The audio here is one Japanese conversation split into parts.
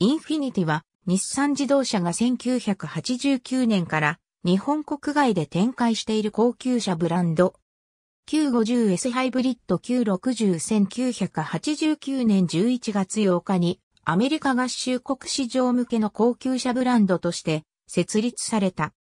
インフィニティは日産自動車が1989年から日本国外で展開している高級車ブランド。950S ハイブリッド9601989年11月8日にアメリカ合衆国市場向けの高級車ブランドとして設立された。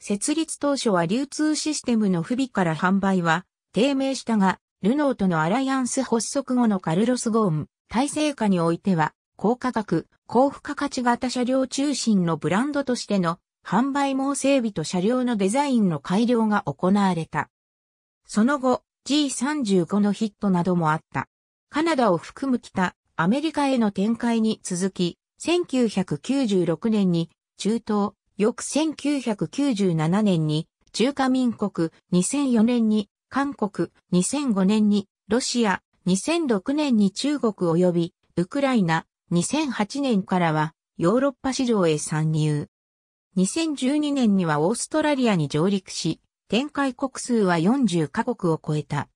設立当初は流通システムの不備から販売は低迷したが、ルノーとのアライアンス発足後のカルロス・ゴーン、体制下においては、高価格、高付加価値型車両中心のブランドとしての販売網整備と車両のデザインの改良が行われた。その後、G35 のヒットなどもあった。カナダを含む北、アメリカへの展開に続き、1996年に中東、翌1997年に中華民国、2004年に韓国、2005年にロシア、2006年に中国及びウクライナ、2008年からはヨーロッパ市場へ参入。2012年にはオーストラリアに上陸し、展開国数は40カ国を超えた。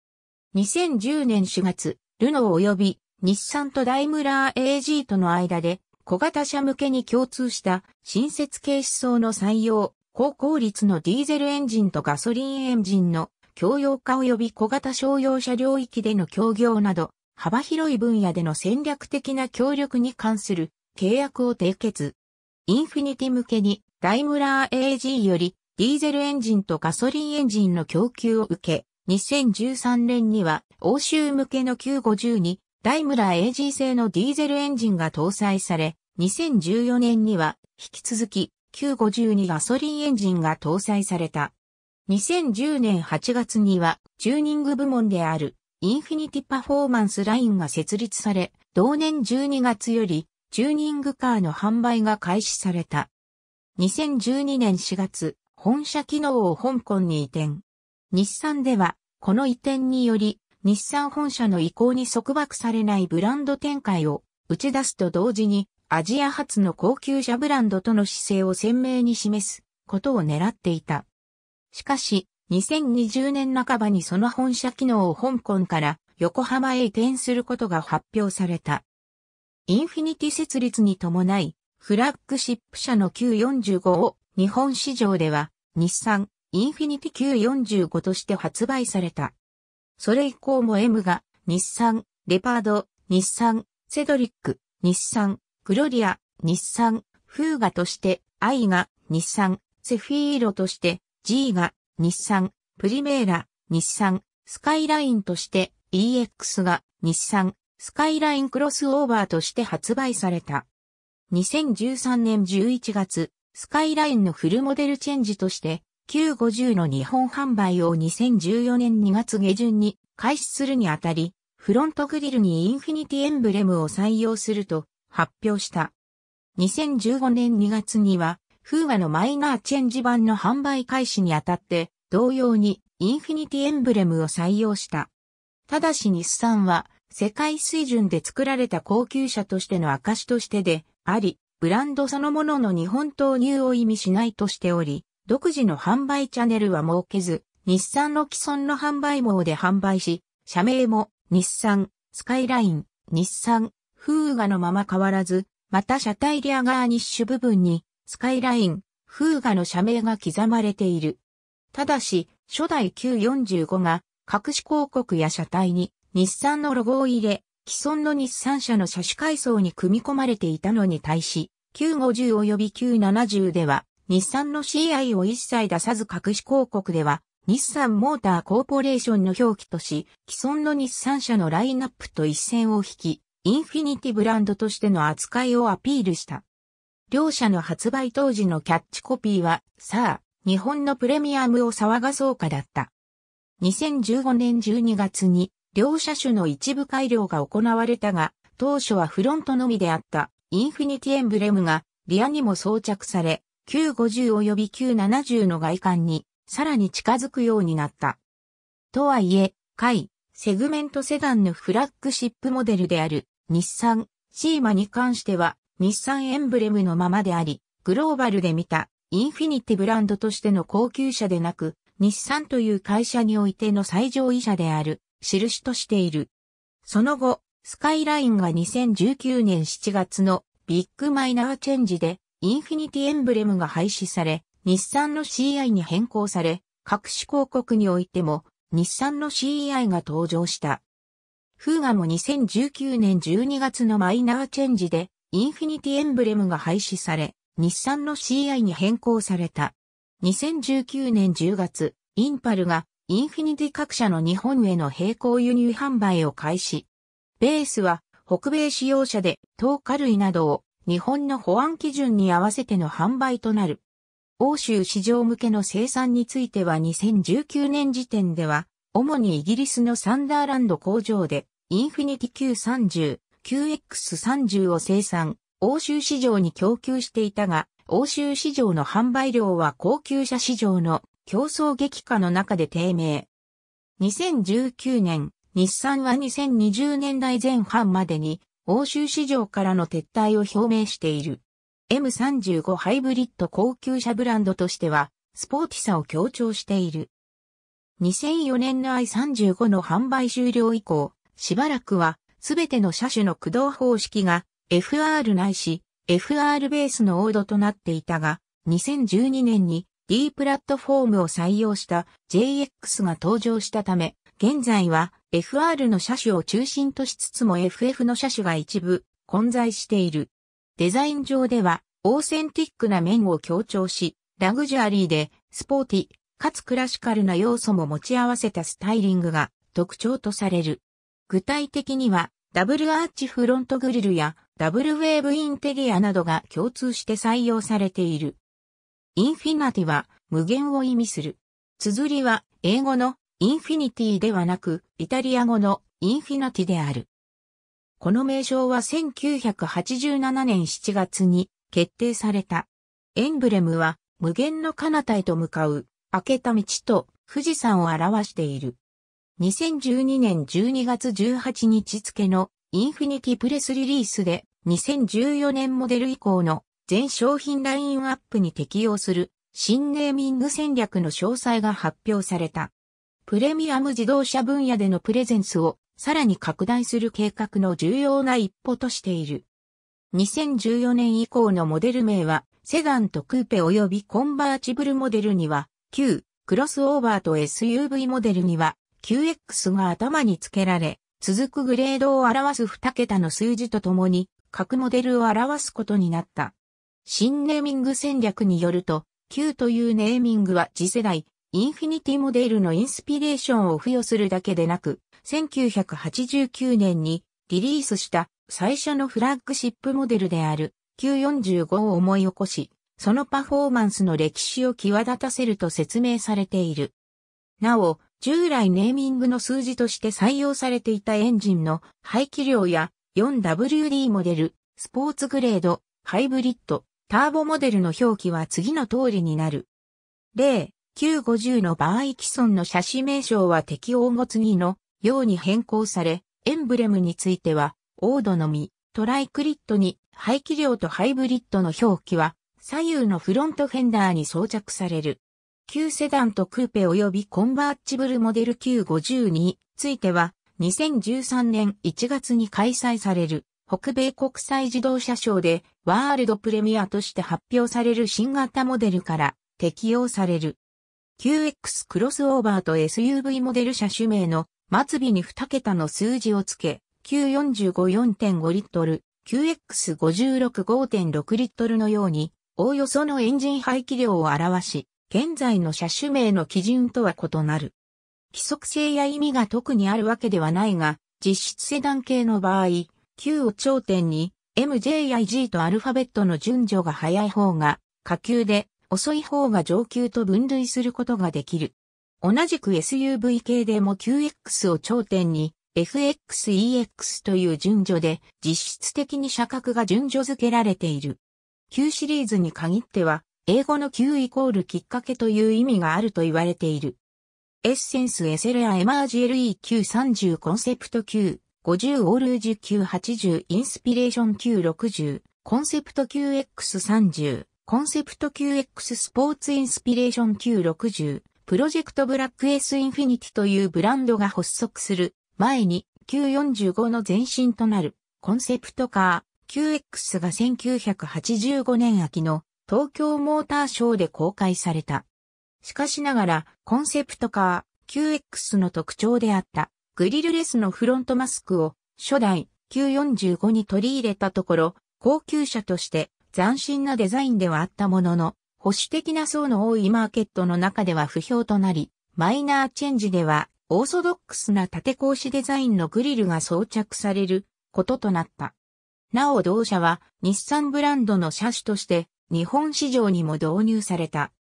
2010年4月、ルノー及び日産とダイムラー AG との間で小型車向けに共通した新設系思想の採用、高効率のディーゼルエンジンとガソリンエンジンの共用化及び小型商用車領域での協業など幅広い分野での戦略的な協力に関する契約を締結。インフィニティ向けにダイムラー AG よりディーゼルエンジンとガソリンエンジンの供給を受け、2013年には欧州向けの9 5 0にダイムラー AG 製のディーゼルエンジンが搭載され、2014年には引き続き9 5 0にガソリンエンジンが搭載された。2010年8月にはチューニング部門であるインフィニティパフォーマンスラインが設立され、同年12月より、チューニングカーの販売が開始された。2012年4月、本社機能を香港に移転。日産では、この移転により、日産本社の意向に束縛されないブランド展開を打ち出すと同時に、アジア発の高級車ブランドとの姿勢を鮮明に示すことを狙っていた。しかし、2020年半ばにその本社機能を香港から横浜へ移転することが発表された。インフィニティ設立に伴い、フラッグシップ社の Q45 を日本市場では日産インフィニティ Q45 として発売された。それ以降も M が日産レパード、日産セドリック、日産グロリア、日産フーガとして、I が日産セフィーロとして、G が日産、プリメーラ、日産、スカイラインとして EX が日産、スカイラインクロスオーバーとして発売された。2013年11月、スカイラインのフルモデルチェンジとして、9 5 0の日本販売を2014年2月下旬に開始するにあたり、フロントグリルにインフィニティエンブレムを採用すると発表した。2015年2月にはフーガのマイナーチェンジ版の販売開始にあたって、同様にインフィニティエンブレムを採用した。ただし日産は、世界水準で作られた高級車としての証としてであり、ブランドそのものの日本投入を意味しないとしており、独自の販売チャンネルは設けず、日産の既存の販売網で販売し、社名も日産、スカイライン、日産、フーガのまま変わらず、また車体リアガーニッシュ部分にスカイライン、フーガの社名が刻まれている。ただし、初代 Q45 が、隠し広告や車体に日産のロゴを入れ、既存の日産車の車種階層に組み込まれていたのに対し、Q50 及び Q70 では、日産の CI を一切出さず隠し広告では、日産モーターコーポレーションの表記とし、既存の日産車のラインナップと一線を引き、インフィニティブランドとしての扱いをアピールした。両社の発売当時のキャッチコピーは、さあ、日本のプレミアムを騒がそうかだった。2015年12月に、両車種の一部改良が行われたが、当初はフロントのみであったインフィニティエンブレムがリアにも装着され、950及び970の外観にさらに近づくようになった。とはいえ、回、セグメントセダンのフラッグシップモデルである日産、シーマに関しては日産エンブレムのままであり、グローバルで見たインフィニティブランドとしての高級車でなく、日産という会社においての最上位車である、印としている。その後、スカイラインが2019年7月のビッグマイナーチェンジで、インフィニティエンブレムが廃止され、日産の CI に変更され、各種広告においても、日産の c i が登場した。フーガも2019年12月のマイナーチェンジで、インフィニティエンブレムが廃止され、日産の CI に変更された。2019年10月、インパルがインフィニティ各社の日本への並行輸入販売を開始。ベースは北米使用車で糖化類などを日本の保安基準に合わせての販売となる。欧州市場向けの生産については2019年時点では、主にイギリスのサンダーランド工場で、インフィニティ Q30、QX30 を生産、欧州市場に供給していたが、欧州市場の販売量は高級車市場の競争激化の中で低迷。2019年、日産は2020年代前半までに欧州市場からの撤退を表明している。M35 ハイブリッド高級車ブランドとしては、スポーティさを強調している。2004年の i35 の販売終了以降、しばらくはすべての車種の駆動方式が FR ないし FR ベースのオードとなっていたが、2012年に D プラットフォームを採用した JX が登場したため、現在は FR の車種を中心としつつも FF の車種が一部混在している。デザイン上ではオーセンティックな面を強調し、ラグジュアリーでスポーティ、かつクラシカルな要素も持ち合わせたスタイリングが特徴とされる。具体的には、ダブルアーチフロントグリルやダブルウェーブインテリアなどが共通して採用されている。インフィナティは無限を意味する。綴りは英語のインフィニティではなくイタリア語のインフィナティである。この名称は1987年7月に決定された。エンブレムは無限の彼方へと向かう開けた道と富士山を表している。2012年12月18日付のインフィニティプレスリリースで2014年モデル以降の全商品ラインアップに適用する新ネーミング戦略の詳細が発表された。プレミアム自動車分野でのプレゼンスをさらに拡大する計画の重要な一歩としている。2014年以降のモデル名はセダンとクーペ及びコンバーチブルモデルには旧クロスオーバーと SUV モデルには QX が頭につけられ、続くグレードを表す2桁の数字とともに、各モデルを表すことになった。新ネーミング戦略によると、Q というネーミングは次世代、インフィニティモデルのインスピレーションを付与するだけでなく、1989年にリリースした最初のフラッグシップモデルである Q45 を思い起こし、そのパフォーマンスの歴史を際立たせると説明されている。なお、従来ネーミングの数字として採用されていたエンジンの排気量や 4WD モデル、スポーツグレード、ハイブリッド、ターボモデルの表記は次の通りになる。例、950の場合既存の車種名称は適応後次のように変更され、エンブレムについては、オードのみ、トライクリットに、排気量とハイブリッドの表記は、左右のフロントフェンダーに装着される。旧セダンとクーペ及びコンバーチブルモデル Q50 については、2013年1月に開催される北米国際自動車ショーでワールドプレミアとして発表される新型モデルから適用される。QX クロスオーバーと SUV モデル車種名の末尾に2桁の数字をつけ、Q454.5 リットル、QX565.6 リットルのように、おおよそのエンジン排気量を表し、現在の車種名の基準とは異なる。規則性や意味が特にあるわけではないが、実質セダン系の場合、Q を頂点に、MJ や G とアルファベットの順序が早い方が下級で、遅い方が上級と分類することができる。同じく SUV 系でも QX を頂点に FXEX という順序で実質的に車格が順序付けられている。Q シリーズに限っては英語の Q イコールきっかけという意味があると言われている。エッセンスエセレアエマージ LEQ30 コンセプト Q50 オールージュ Q80 インスピレーション Q60 コンセプト QX30 コンセプト QX スポーツインスピレーション Q60 プロジェクトブラックエスインフィニティというブランドが発足する前に Q45 の前身となるコンセプトカー QX が1985年秋の東京モーターショーで公開された。しかしながら、コンセプトカー QX の特徴であったグリルレスのフロントマスクを初代 Q45 に取り入れたところ、高級車として斬新なデザインではあったものの、保守的な層の多いマーケットの中では不評となり、マイナーチェンジではオーソドックスな縦格子デザインのグリルが装着されることとなった。なお同社は日産ブランドの車種として日本市場にも導入された。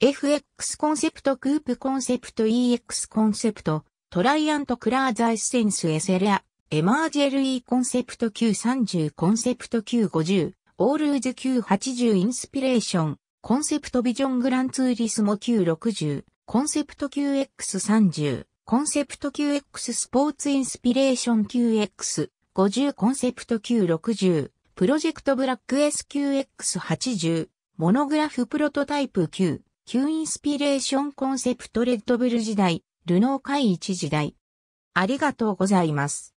FX コンセプトクープコンセプト EX コンセプトトライアントクラーザエッセンスエセレアエマージェル E コンセプト Q30 コンセプト Q50 オールーズ Q80 インスピレーションコンセプトビジョングランツーリスモ Q60 コンセプト QX30 コンセプト QX スポーツインスピレーション QX50 コンセプト Q60 プロジェクトブラック SQX80、モノグラフプロトタイプ Q、旧インスピレーションコンセプトレッドブル時代、ルノー会一時代。ありがとうございます。